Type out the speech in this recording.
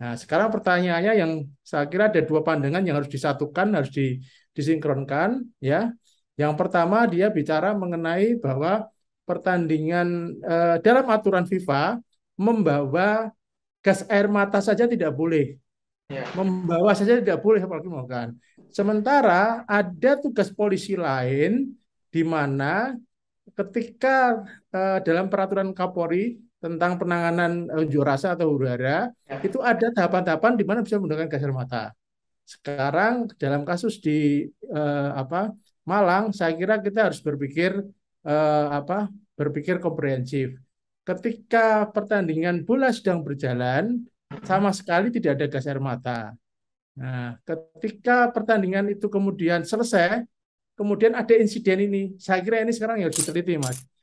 Nah, sekarang pertanyaannya yang saya kira ada dua pandangan yang harus disatukan, harus disinkronkan, ya. Yang pertama dia bicara mengenai bahwa pertandingan eh, dalam aturan FIFA membawa gas air mata saja tidak boleh, ya. membawa saja tidak boleh apalagi makan Sementara ada tugas polisi lain di mana ketika uh, dalam peraturan Kapolri tentang penanganan eh, unjuk rasa atau huru hara ya. itu ada tahapan-tahapan di mana bisa menggunakan gas air mata. Sekarang dalam kasus di uh, apa Malang, saya kira kita harus berpikir uh, apa berpikir komprehensif. Ketika pertandingan bola sedang berjalan, sama sekali tidak ada gas air mata. Nah, ketika pertandingan itu kemudian selesai, kemudian ada insiden ini. Saya kira ini sekarang ya diteliti, Mas.